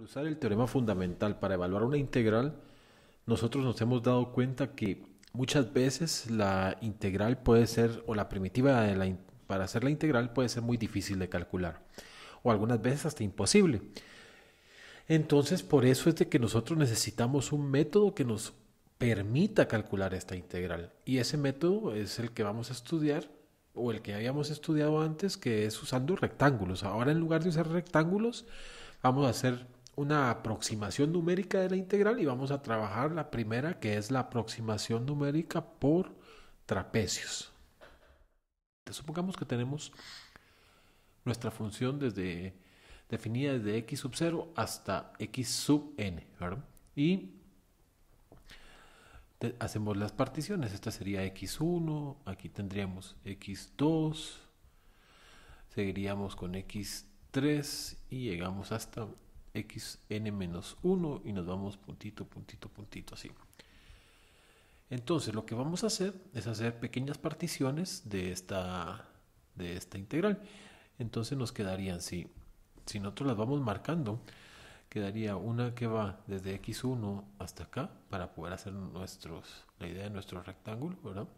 usar el teorema fundamental para evaluar una integral, nosotros nos hemos dado cuenta que muchas veces la integral puede ser, o la primitiva para hacer la integral puede ser muy difícil de calcular, o algunas veces hasta imposible. Entonces, por eso es de que nosotros necesitamos un método que nos permita calcular esta integral. Y ese método es el que vamos a estudiar o el que habíamos estudiado antes, que es usando rectángulos. Ahora en lugar de usar rectángulos, vamos a hacer una aproximación numérica de la integral y vamos a trabajar la primera que es la aproximación numérica por trapecios. Supongamos que tenemos nuestra función desde, definida desde x sub 0 hasta x sub n, Y hacemos las particiones. Esta sería x1, aquí tendríamos x2, seguiríamos con x3 y llegamos hasta xn-1 y nos vamos puntito, puntito, puntito, así. Entonces lo que vamos a hacer es hacer pequeñas particiones de esta, de esta integral. Entonces nos quedarían, si, si nosotros las vamos marcando, quedaría una que va desde x1 hasta acá para poder hacer nuestros, la idea de nuestro rectángulo, ¿verdad?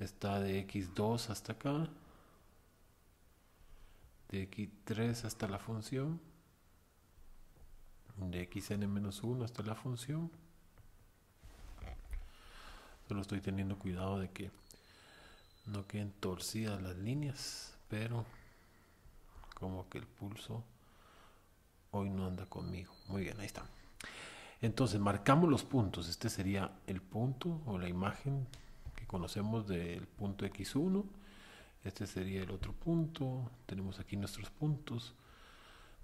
Está de x2 hasta acá, de x3 hasta la función, de xn-1 hasta la función. Solo estoy teniendo cuidado de que no queden torcidas las líneas, pero como que el pulso hoy no anda conmigo. Muy bien, ahí está. Entonces marcamos los puntos. Este sería el punto o la imagen que conocemos del punto x1 este sería el otro punto. Tenemos aquí nuestros puntos.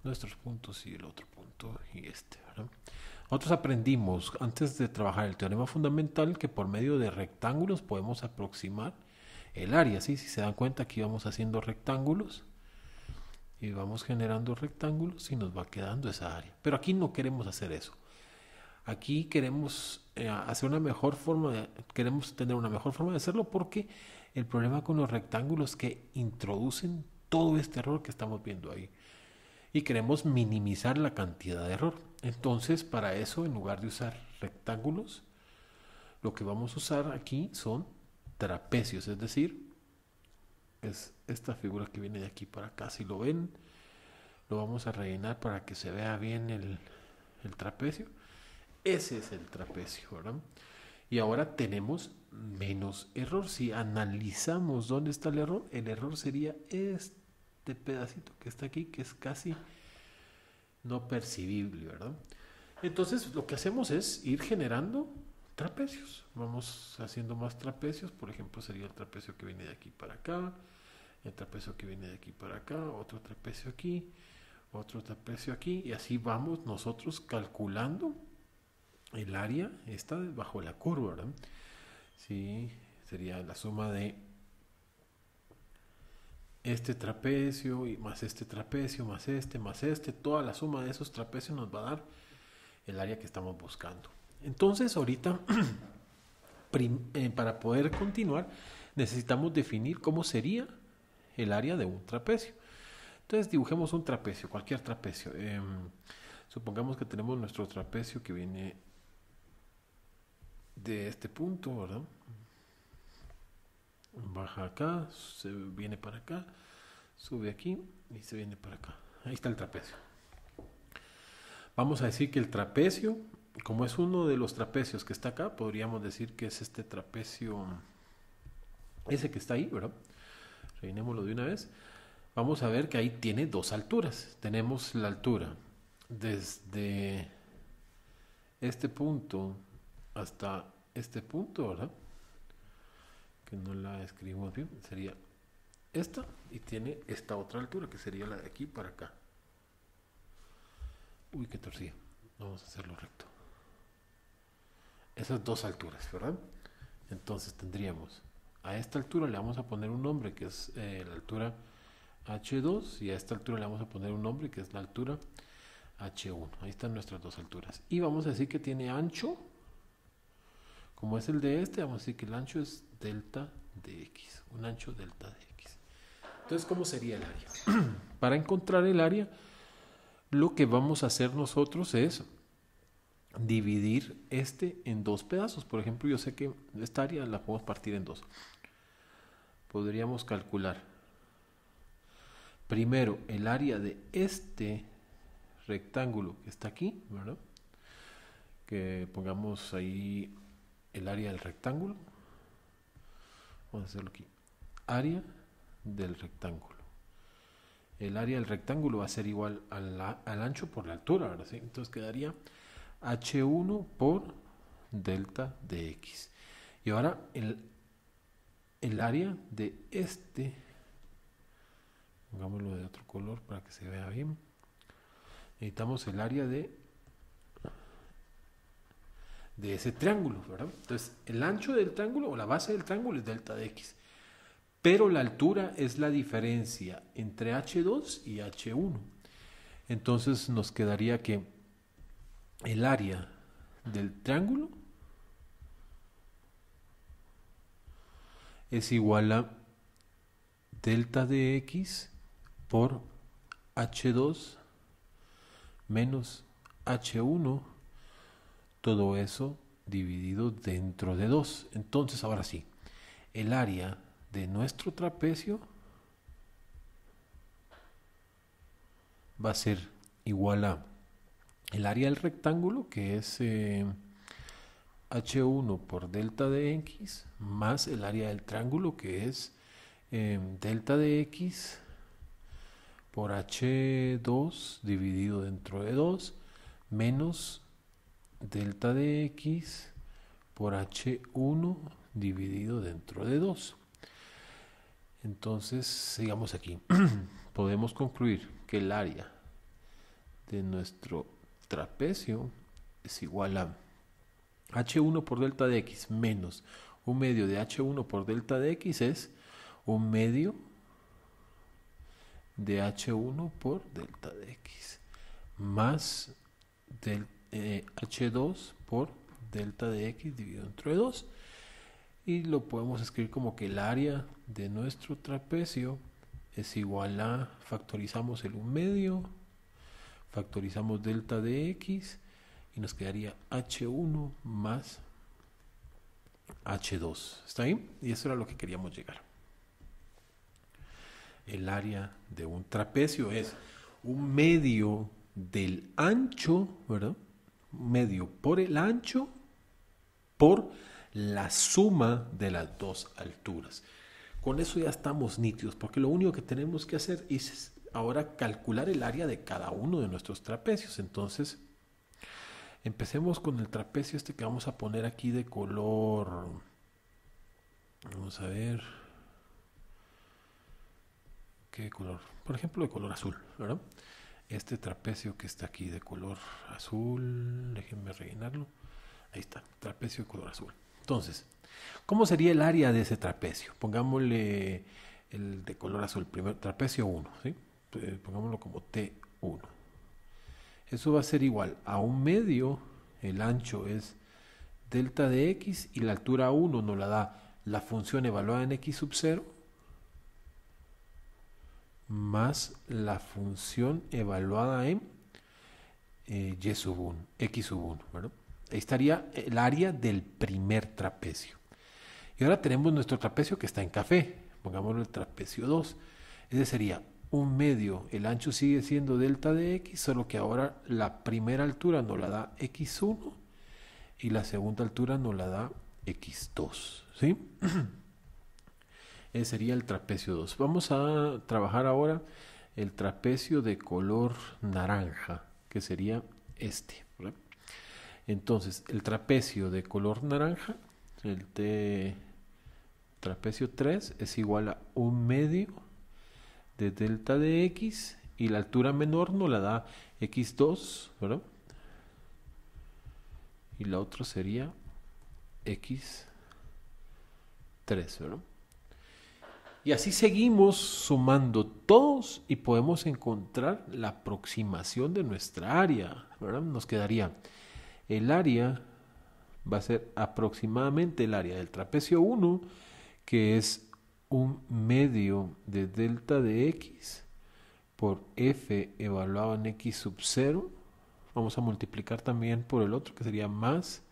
Nuestros puntos y el otro punto y este. ¿verdad? Nosotros aprendimos antes de trabajar el teorema fundamental que por medio de rectángulos podemos aproximar el área. Si se dan cuenta aquí vamos haciendo rectángulos y vamos generando rectángulos y nos va quedando esa área. Pero aquí no queremos hacer eso. Aquí queremos eh, hacer una mejor forma, queremos tener una mejor forma de hacerlo porque el problema con los rectángulos que introducen todo este error que estamos viendo ahí. Y queremos minimizar la cantidad de error. Entonces, para eso, en lugar de usar rectángulos, lo que vamos a usar aquí son trapecios, es decir, es esta figura que viene de aquí para acá. Si lo ven, lo vamos a rellenar para que se vea bien el, el trapecio. Ese es el trapecio, ¿verdad? Y ahora tenemos menos error. Si analizamos dónde está el error, el error sería este pedacito que está aquí, que es casi no percibible, ¿verdad? Entonces lo que hacemos es ir generando trapecios. Vamos haciendo más trapecios. Por ejemplo, sería el trapecio que viene de aquí para acá, el trapecio que viene de aquí para acá, otro trapecio aquí, otro trapecio aquí. Y así vamos nosotros calculando el área está bajo la curva, ¿sí? Sería la suma de este trapecio y más este trapecio, más este, más este, toda la suma de esos trapecios nos va a dar el área que estamos buscando. Entonces ahorita, eh, para poder continuar, necesitamos definir cómo sería el área de un trapecio. Entonces dibujemos un trapecio, cualquier trapecio. Em, supongamos que tenemos nuestro trapecio que viene de este punto, ¿verdad? Baja acá, se viene para acá, sube aquí y se viene para acá. Ahí está el trapecio. Vamos a decir que el trapecio, como es uno de los trapecios que está acá, podríamos decir que es este trapecio, ese que está ahí, ¿verdad? Reinémoslo de una vez. Vamos a ver que ahí tiene dos alturas. Tenemos la altura desde este punto hasta este punto, ¿verdad? Que no la escribimos bien, sería esta y tiene esta otra altura que sería la de aquí para acá. Uy, qué torcida. Vamos a hacerlo recto. Esas dos alturas, ¿verdad? Entonces tendríamos a esta altura le vamos a poner un nombre que es eh, la altura H2 y a esta altura le vamos a poner un nombre que es la altura H1. Ahí están nuestras dos alturas. Y vamos a decir que tiene ancho como es el de este, vamos a decir que el ancho es delta de x, un ancho delta de x. Entonces, ¿cómo sería el área? Para encontrar el área, lo que vamos a hacer nosotros es dividir este en dos pedazos. Por ejemplo, yo sé que esta área la podemos partir en dos. Podríamos calcular primero el área de este rectángulo que está aquí, Que pongamos ahí el área del rectángulo. Vamos a hacerlo aquí. Área del rectángulo. El área del rectángulo va a ser igual al ancho por la altura, Entonces quedaría H1 por delta de X. Y ahora el, el área de este, pongámoslo de otro color para que se vea bien, necesitamos el área de de ese triángulo, ¿verdad? Entonces, el ancho del triángulo o la base del triángulo es delta de x, pero la altura es la diferencia entre h2 y h1. Entonces nos quedaría que el área del triángulo es igual a delta de x por h2 menos h1 todo eso dividido dentro de 2. Entonces, ahora sí, el área de nuestro trapecio va a ser igual a el área del rectángulo, que es H1 eh, por delta de X, más el área del triángulo, que es eh, delta de X por H2 dividido dentro de 2, menos delta de x por h1 dividido dentro de 2. Entonces, sigamos aquí. Podemos concluir que el área de nuestro trapecio es igual a h1 por delta de x menos un medio de h1 por delta de x es un medio de h1 por delta de x más delta H2 eh, por delta de X dividido entre 2 y lo podemos escribir como que el área de nuestro trapecio es igual a factorizamos el 1 medio factorizamos delta de X y nos quedaría H1 más H2 ¿está ahí y eso era lo que queríamos llegar el área de un trapecio es un medio del ancho ¿verdad? medio por el ancho por la suma de las dos alturas. Con eso ya estamos nítidos, porque lo único que tenemos que hacer es ahora calcular el área de cada uno de nuestros trapecios. Entonces, empecemos con el trapecio este que vamos a poner aquí de color. Vamos a ver. ¿Qué color? Por ejemplo, de color azul, ¿verdad? este trapecio que está aquí de color azul, déjenme rellenarlo, ahí está, trapecio de color azul. Entonces, ¿cómo sería el área de ese trapecio? Pongámosle el de color azul, primer trapecio 1, eh, pongámoslo como T1. Eso va a ser igual a un medio, el ancho es delta de x y la altura 1 nos la da la función evaluada en x sub 0 más la función evaluada en eh, y sub 1, x sub 1. Bueno, ahí estaría el área del primer trapecio. Y ahora tenemos nuestro trapecio que está en café. Pongámoslo el trapecio 2. Ese sería un medio. El ancho sigue siendo delta de x, solo que ahora la primera altura nos la da x1 y la segunda altura nos la da x2. ¿Sí? Ese eh, sería el trapecio 2. Vamos a trabajar ahora el trapecio de color naranja, que sería este. Entonces, el trapecio de color naranja, el T trapecio 3, es igual a un medio de delta de x y la altura menor nos la da x2, ¿verdad? Y la otra sería x3, ¿verdad? Y así seguimos sumando todos y podemos encontrar la aproximación de nuestra área. ¿verdad? Nos quedaría el área, va a ser aproximadamente el área del trapecio 1, que es un medio de delta de x por f evaluado en x sub 0. Vamos a multiplicar también por el otro, que sería más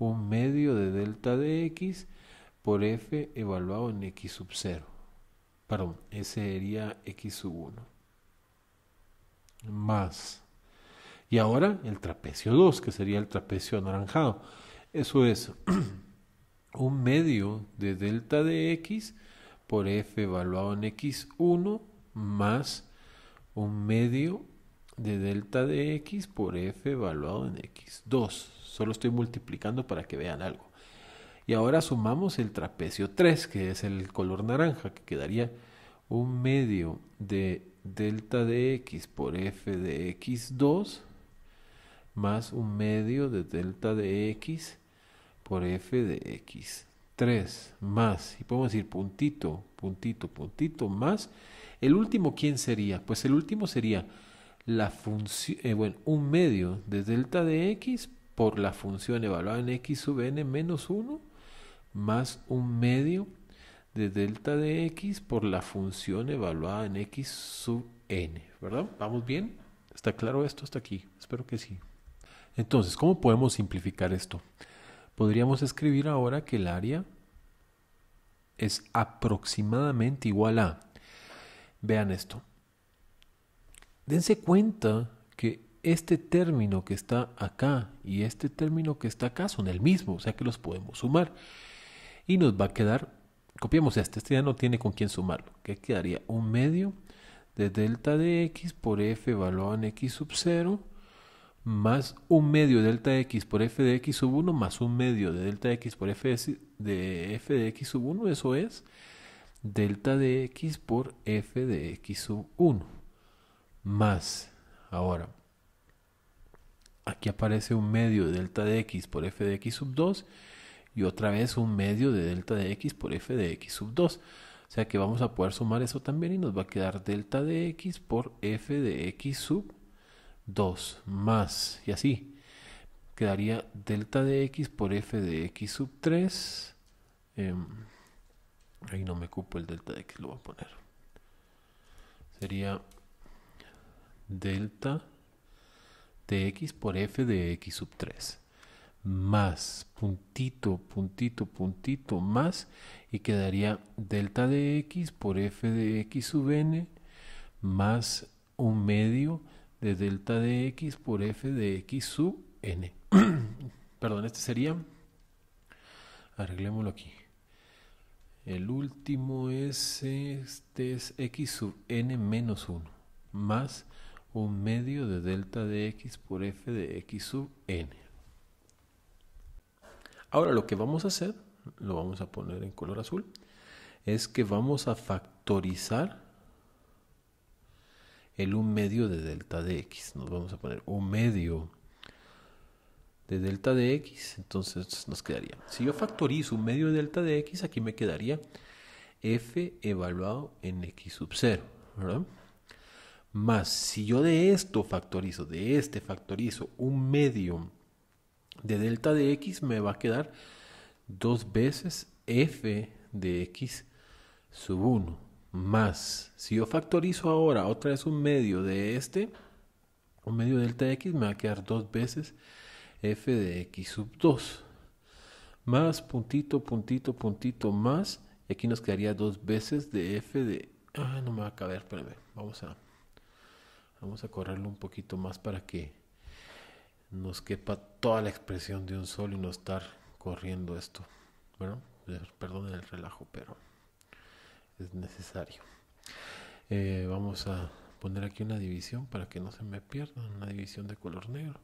un medio de delta de x por f evaluado en x sub 0. Perdón, ese sería x sub 1. Más. Y ahora el trapecio 2, que sería el trapecio anaranjado. Eso es un medio de delta de x por f evaluado en x1 más un medio de delta de x por f evaluado en x2. Solo estoy multiplicando para que vean algo. Y ahora sumamos el trapecio 3, que es el color naranja, que quedaría un medio de delta de x por f de x2 más un medio de delta de x por f de x3 más, y podemos decir puntito, puntito, puntito, más. El último, ¿quién sería? Pues el último sería la función, eh, bueno, un medio de delta de x por la función evaluada en x sub n menos 1 más un medio de delta de x por la función evaluada en x sub n, ¿verdad? ¿Vamos bien? ¿Está claro esto hasta aquí? Espero que sí. Entonces, ¿cómo podemos simplificar esto? Podríamos escribir ahora que el área es aproximadamente igual a... Vean esto. Dense cuenta que este término que está acá y este término que está acá son el mismo, o sea que los podemos sumar y nos va a quedar, copiamos este, este ya no tiene con quién sumarlo, que quedaría un medio de delta de x por f evaluado en x sub 0 más un medio delta de x por f de x sub 1 más un medio de delta de x por f de, f de x sub 1, eso es delta de x por f de x sub 1 más, ahora, aquí aparece un medio de delta de x por f de x sub 2 y otra vez un medio de delta de x por f de x sub 2. O sea que vamos a poder sumar eso también y nos va a quedar delta de x por f de x sub 2 más y así quedaría delta de x por f de x sub 3 em, ahí no me cupo el delta de x lo voy a poner sería delta de x por f de x sub 3 más, puntito, puntito, puntito, más, y quedaría delta de x por f de x sub n más un medio de delta de x por f de x sub n. Perdón, este sería, arreglémoslo aquí. El último es, este es x sub n menos 1, más un medio de delta de x por f de x sub n. Ahora lo que vamos a hacer, lo vamos a poner en color azul, es que vamos a factorizar el 1 medio de delta de x. Nos vamos a poner 1 medio de delta de x, entonces nos quedaría. Si yo factorizo un medio de delta de x, aquí me quedaría f evaluado en x sub 0, ¿verdad? Más, si yo de esto factorizo, de este factorizo un medio de delta de x me va a quedar dos veces f de x sub 1 más, si yo factorizo ahora otra vez un medio de este, un medio de delta de x me va a quedar dos veces f de x sub 2 más puntito, puntito, puntito, más. Y aquí nos quedaría dos veces de f de... Ah, no me va a caber, espérame. Vamos a, vamos a correrlo un poquito más para que nos quepa toda la expresión de un sol y no estar corriendo esto. Bueno, perdón el relajo, pero es necesario. Eh, vamos a poner aquí una división para que no se me pierda, una división de color negro,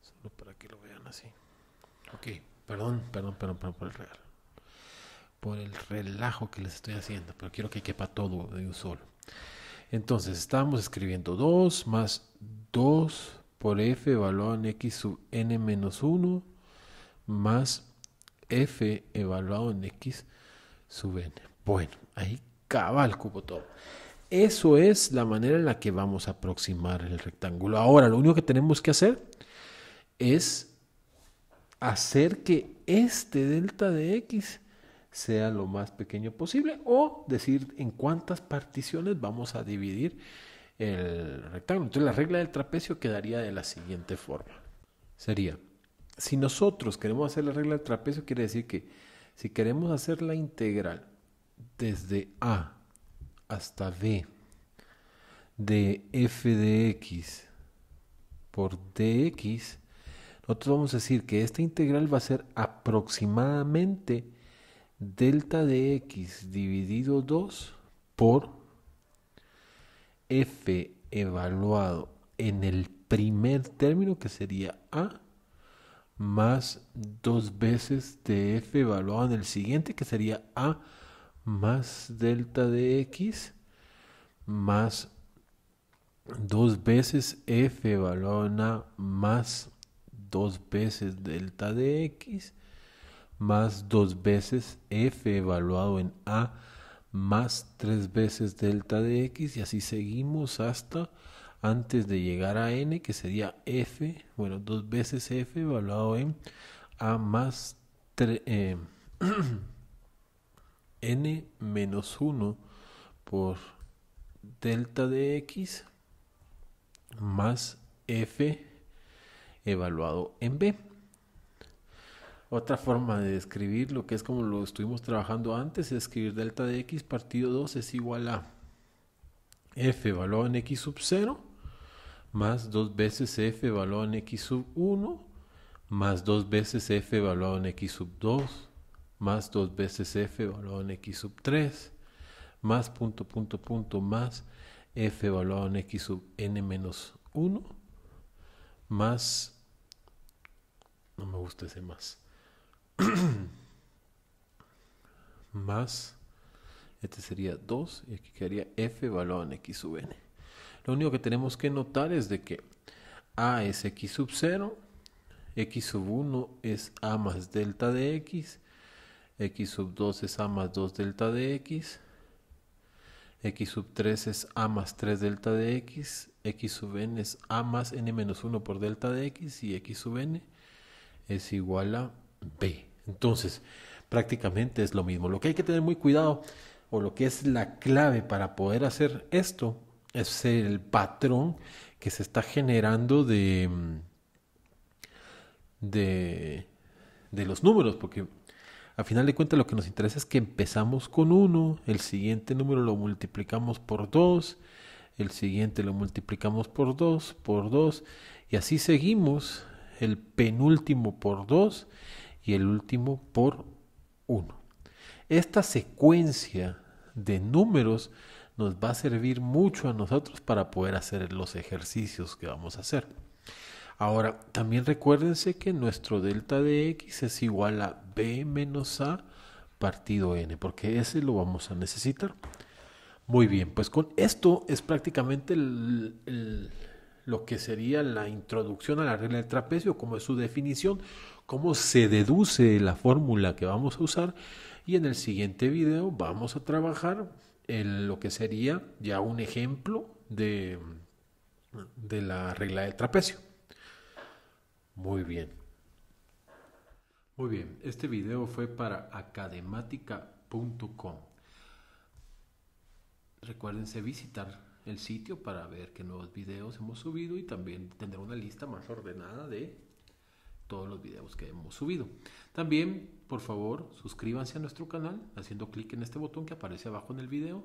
solo para que lo vean así. Ok, perdón, perdón, perdón, perdón por el Por el relajo que les estoy haciendo, pero quiero que quepa todo de un solo. Entonces, estamos escribiendo 2 más 2 por f evaluado en x sub n menos 1 más f evaluado en x sub n. Bueno, ahí cabal cubo todo. Eso es la manera en la que vamos a aproximar el rectángulo. Ahora, lo único que tenemos que hacer es hacer que este delta de x sea lo más pequeño posible o decir en cuántas particiones vamos a dividir el rectángulo. Entonces la regla del trapecio quedaría de la siguiente forma. Sería, si nosotros queremos hacer la regla del trapecio, quiere decir que si queremos hacer la integral desde A hasta B de f de x por dx, nosotros vamos a decir que esta integral va a ser aproximadamente delta de x dividido 2 por f evaluado en el primer término que sería a más dos veces de f evaluado en el siguiente que sería a más delta de x más dos veces f evaluado en a más dos veces delta de x más dos veces f evaluado en a más tres veces delta de x y así seguimos hasta antes de llegar a n que sería f, bueno, dos veces f evaluado en a más eh, n menos 1 por delta de x más f evaluado en b. Otra forma de describir lo que es como lo estuvimos trabajando antes es escribir delta de x partido 2 es igual a f evaluado en x sub 0 más 2 veces f evaluado en x sub 1 más dos veces f evaluado en x sub 2 más dos veces f evaluado en x sub 3 más punto punto punto más f evaluado en x sub n menos 1 más no me gusta ese más más, este sería 2 y aquí quedaría f evaluado en x sub n. Lo único que tenemos que notar es de que a es x sub 0, x sub 1 es a más delta de x, x sub 2 es a más 2 delta de x, x sub 3 es a más 3 delta de x, x sub n es a más n menos 1 por delta de x y x sub n es igual a b. Entonces, prácticamente es lo mismo. Lo que hay que tener muy cuidado o lo que es la clave para poder hacer esto es el patrón que se está generando de, mm, de, de los números, porque a final de cuentas lo que nos interesa es que empezamos con 1, el siguiente número lo multiplicamos por 2, el siguiente lo multiplicamos por 2, por 2, y así seguimos, el penúltimo por 2, y el último por 1. Esta secuencia de números nos va a servir mucho a nosotros para poder hacer los ejercicios que vamos a hacer. Ahora, también recuérdense que nuestro delta de x es igual a b menos a partido n, porque ese lo vamos a necesitar. Muy bien, pues con esto es prácticamente lo que sería la introducción a la regla del trapecio, como es su definición, cómo se deduce la fórmula que vamos a usar y en el siguiente video vamos a trabajar en lo que sería ya un ejemplo de, de la regla del trapecio. Muy bien. Muy bien, este video fue para Academática.com Recuérdense visitar el sitio para ver qué nuevos videos hemos subido y también tener una lista más ordenada de todos los videos que hemos subido. También, por favor, suscríbanse a nuestro canal haciendo clic en este botón que aparece abajo en el video.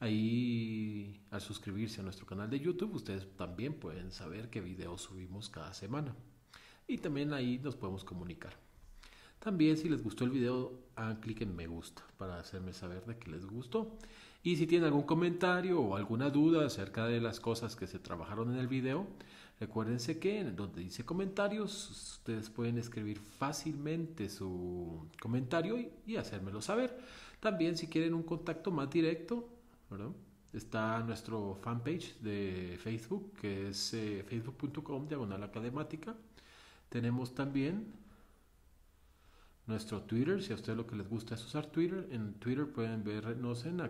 Ahí, al suscribirse a nuestro canal de YouTube, ustedes también pueden saber qué videos subimos cada semana. Y también ahí nos podemos comunicar. También si les gustó el video, hagan clic en me gusta para hacerme saber de que les gustó. Y si tienen algún comentario o alguna duda acerca de las cosas que se trabajaron en el video, recuérdense que en donde dice comentarios, ustedes pueden escribir fácilmente su comentario y, hacérmelo saber. También si quieren un contacto más directo, está nuestro fanpage de Facebook, que es eh, facebook.com diagonal Academática. Tenemos también nuestro Twitter, si a ustedes lo que les gusta es usar Twitter, en Twitter pueden vernos en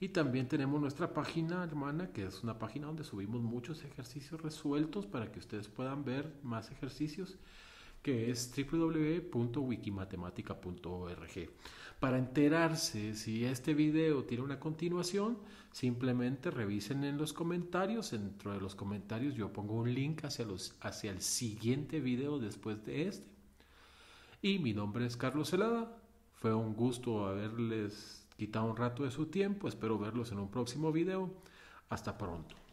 Y también tenemos nuestra página hermana, que es una página donde subimos muchos ejercicios resueltos para que ustedes puedan ver más ejercicios que es www.wikimatematica.org. Para enterarse si este video tiene una continuación, simplemente revisen en los comentarios. Dentro de los comentarios yo pongo un link hacia, los, hacia el siguiente video después de este. Y mi nombre es Carlos Celada. Fue un gusto haberles quitado un rato de su tiempo. Espero verlos en un próximo video. Hasta pronto.